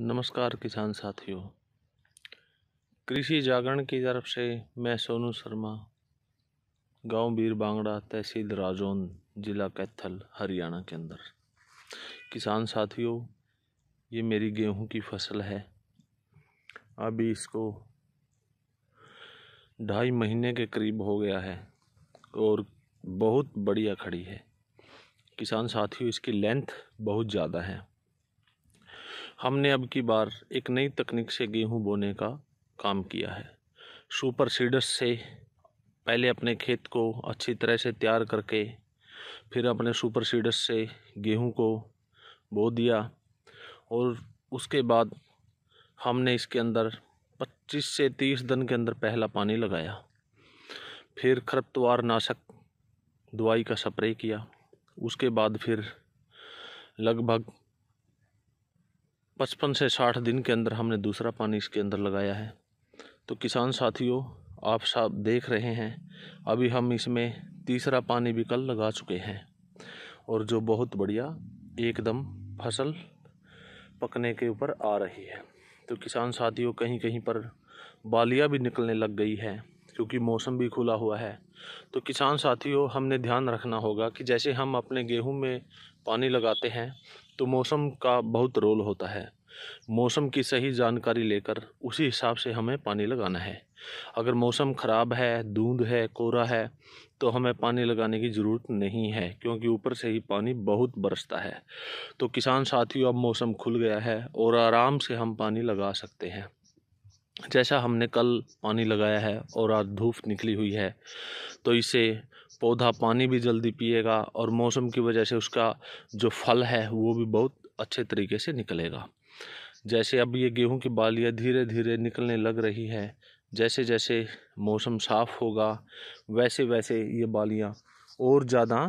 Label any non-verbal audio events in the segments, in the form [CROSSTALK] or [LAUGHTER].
नमस्कार किसान साथियों कृषि जागरण की तरफ से मैं सोनू शर्मा गांव बीर बांगड़ा तहसील राजौन जिला कैथल हरियाणा के अंदर किसान साथियों ये मेरी गेहूं की फसल है अभी इसको ढाई महीने के करीब हो गया है और बहुत बढ़िया खड़ी है किसान साथियों इसकी लेंथ बहुत ज़्यादा है हमने अब की बार एक नई तकनीक से गेहूं बोने का काम किया है सुपर सीडर्स से पहले अपने खेत को अच्छी तरह से तैयार करके फिर अपने सुपर सीडर्स से गेहूं को बो दिया और उसके बाद हमने इसके अंदर 25 से 30 दिन के अंदर पहला पानी लगाया फिर खरपतवार नाशक दवाई का स्प्रे किया उसके बाद फिर लगभग पचपन से साठ दिन के अंदर हमने दूसरा पानी इसके अंदर लगाया है तो किसान साथियों आप साफ देख रहे हैं अभी हम इसमें तीसरा पानी भी कल लगा चुके हैं और जो बहुत बढ़िया एकदम फसल पकने के ऊपर आ रही है तो किसान साथियों कहीं कहीं पर बालियां भी निकलने लग गई है क्योंकि मौसम भी खुला हुआ है तो किसान साथियों हमने ध्यान रखना होगा कि जैसे हम अपने गेहूं में पानी लगाते हैं तो मौसम का बहुत रोल होता है मौसम की सही जानकारी लेकर उसी हिसाब से हमें पानी लगाना है अगर मौसम ख़राब है धुंध है कोहरा है तो हमें पानी लगाने की ज़रूरत नहीं है क्योंकि ऊपर से ही पानी बहुत बरसता है तो किसान साथियों अब मौसम खुल गया है और आराम से हम पानी लगा सकते हैं जैसा हमने कल पानी लगाया है और आज धूप निकली हुई है तो इसे पौधा पानी भी जल्दी पिएगा और मौसम की वजह से उसका जो फल है वो भी बहुत अच्छे तरीके से निकलेगा जैसे अब ये गेहूं की बालियाँ धीरे धीरे निकलने लग रही है जैसे जैसे मौसम साफ़ होगा वैसे वैसे ये बालियाँ और ज़्यादा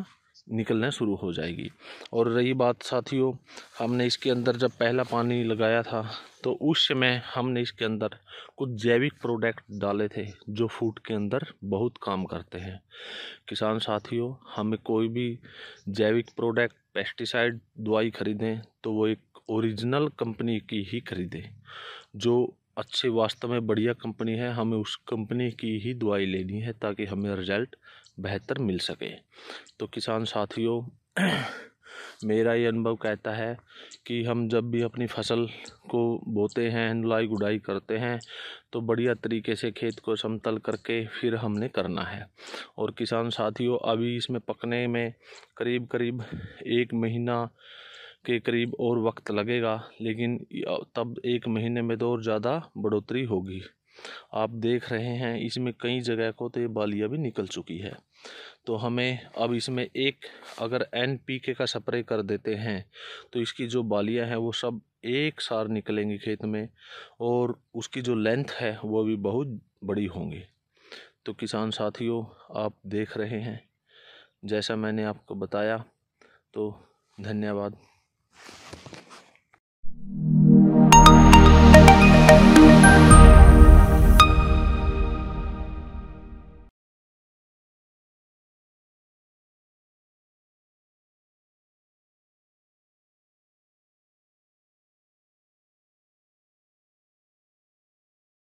निकलना शुरू हो जाएगी और रही बात साथियों हमने इसके अंदर जब पहला पानी लगाया था तो उस समय हमने इसके अंदर कुछ जैविक प्रोडक्ट डाले थे जो फूड के अंदर बहुत काम करते हैं किसान साथियों हमें कोई भी जैविक प्रोडक्ट पेस्टिसाइड दवाई खरीदें तो वो एक ओरिजिनल कंपनी की ही खरीदें जो अच्छे वास्तव में बढ़िया कंपनी है हमें उस कंपनी की ही दवाई लेनी है ताकि हमें रिजल्ट बेहतर मिल सके तो किसान साथियों [CLEARS THROAT] मेरा ये अनुभव कहता है कि हम जब भी अपनी फसल को बोते हैं धुलाई गुडाई करते हैं तो बढ़िया तरीके से खेत को समतल करके फिर हमने करना है और किसान साथियों अभी इसमें पकने में करीब करीब एक महीना के करीब और वक्त लगेगा लेकिन तब एक महीने में तो और ज़्यादा बढ़ोतरी होगी आप देख रहे हैं इसमें कई जगह को तो ये बालियाँ भी निकल चुकी है तो हमें अब इसमें एक अगर एन पी के का स्प्रे कर देते हैं तो इसकी जो बालियाँ हैं वो सब एक सार निकलेंगी खेत में और उसकी जो लेंथ है वो भी बहुत बड़ी होंगी तो किसान साथियों आप देख रहे हैं जैसा मैंने आपको बताया तो धन्यवाद